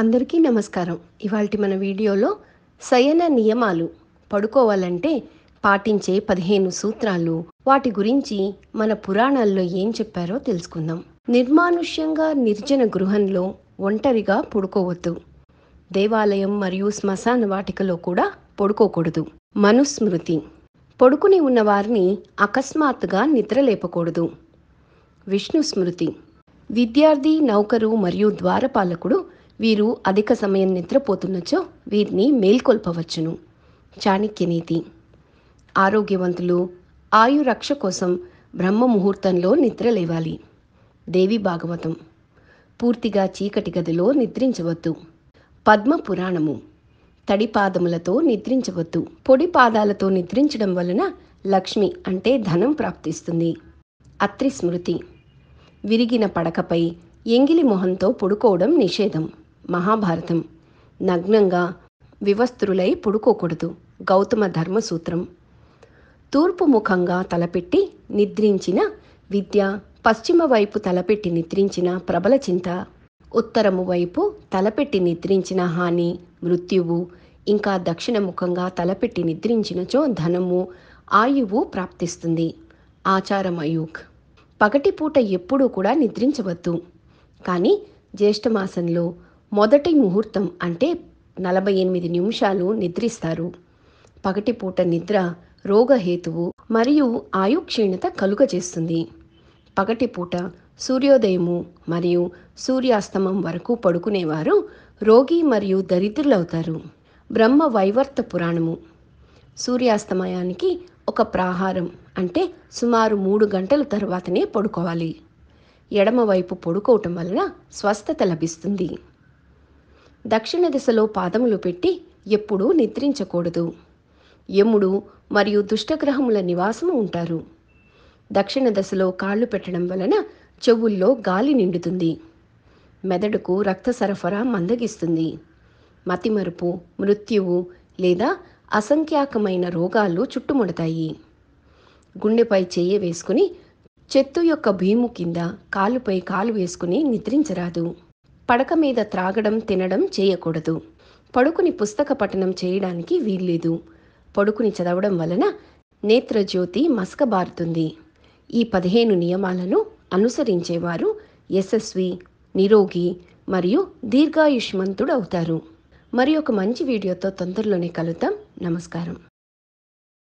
అందరికీ నమస్కారం ఇవాళ మన వీడియోలో శయన నియమాలు పడుకోవాలంటే పాటించే పదిహేను సూత్రాలు వాటి గురించి మన పురాణాల్లో ఏం చెప్పారో తెలుసుకుందాం నిర్మానుష్యంగా నిర్జన గృహంలో ఒంటరిగా పడుకోవద్దు దేవాలయం మరియు శ్మశాన వాటికలో కూడా పడుకోకూడదు మనుస్మృతి పడుకుని ఉన్న వారిని అకస్మాత్తుగా నిద్రలేపకూడదు విష్ణు స్మృతి విద్యార్థి నౌకరు మరియు ద్వారపాలకుడు వీరు అధిక సమయం నిద్రపోతున్నచో వీరిని మేల్కొల్పవచ్చును నీతి ఆరోగ్యవంతులు ఆయు రక్ష కోసం బ్రహ్మ ముహూర్తంలో నిద్ర లేవాలి దేవి భాగవతం పూర్తిగా చీకటి గదిలో నిద్రించవద్దు పద్మ పురాణము తడి పాదములతో నిద్రించవద్దు పొడి పాదాలతో నిద్రించడం వలన లక్ష్మి అంటే ధనం ప్రాప్తిస్తుంది అత్రి స్మృతి విరిగిన పడకపై ఎంగిలి మొహంతో పడుకోవడం నిషేధం మహాభారతం నగ్నంగా వివస్త్రులై పుడుకోకూడదు గౌతమ ధర్మసూత్రం తూర్పు ముఖంగా తలపెట్టి నిద్రించిన విద్య పశ్చిమ వైపు తలపెట్టి నిద్రించిన ప్రబల చింత ఉత్తరము వైపు తలపెట్టి నిద్రించిన హాని మృత్యువు ఇంకా దక్షిణ ముఖంగా తలపెట్టి నిద్రించినచో ధనము ఆయువు ప్రాప్తిస్తుంది ఆచారమయూక్ పగటిపూట ఎప్పుడూ కూడా నిద్రించవద్దు కానీ జ్యేష్ఠమాసంలో మొదటి ముహూర్తం అంటే నలభై ఎనిమిది నిమిషాలు నిద్రిస్తారు పగటిపూట నిద్ర రోగహేతువు మరియు ఆయుక్షీణత కలుగజేస్తుంది పగటిపూట సూర్యోదయము మరియు సూర్యాస్తమం వరకు పడుకునేవారు రోగి మరియు దరిద్రులవుతారు బ్రహ్మ వైవర్త పురాణము సూర్యాస్తమయానికి ఒక ప్రాహారం అంటే సుమారు మూడు గంటల తర్వాతనే పడుకోవాలి ఎడమవైపు పడుకోవటం వలన స్వస్థత లభిస్తుంది దక్షిణ దిశలో పాదములు పెట్టి ఎప్పుడూ నిద్రించకూడదు యముడు మరియు దుష్టగ్రహముల నివాసము ఉంటారు దక్షిణ దశలో కాళ్ళు పెట్టడం వలన చెవుల్లో గాలి నిండుతుంది మెదడుకు రక్త సరఫరా మందగిస్తుంది మతిమరుపు మృత్యువు లేదా అసంఖ్యాకమైన రోగాలు చుట్టుముడతాయి గుండెపై చెయ్యి వేసుకుని చెత్తు యొక్క భీము కింద కాలుపై కాలు వేసుకుని నిద్రించరాదు పడక మీద త్రాగడం తినడం చేయకూడదు పడుకుని పుస్తక పఠనం చేయడానికి వీల్లేదు పడుకుని చదవడం వలన నేత్రజ్యోతి మసకబారుతుంది ఈ పదిహేను నియమాలను అనుసరించేవారు యశస్వి నిరోగి మరియు దీర్ఘాయుష్మంతుడవుతారు మరి ఒక మంచి వీడియోతో తొందరలోనే కలుద్దాం నమస్కారం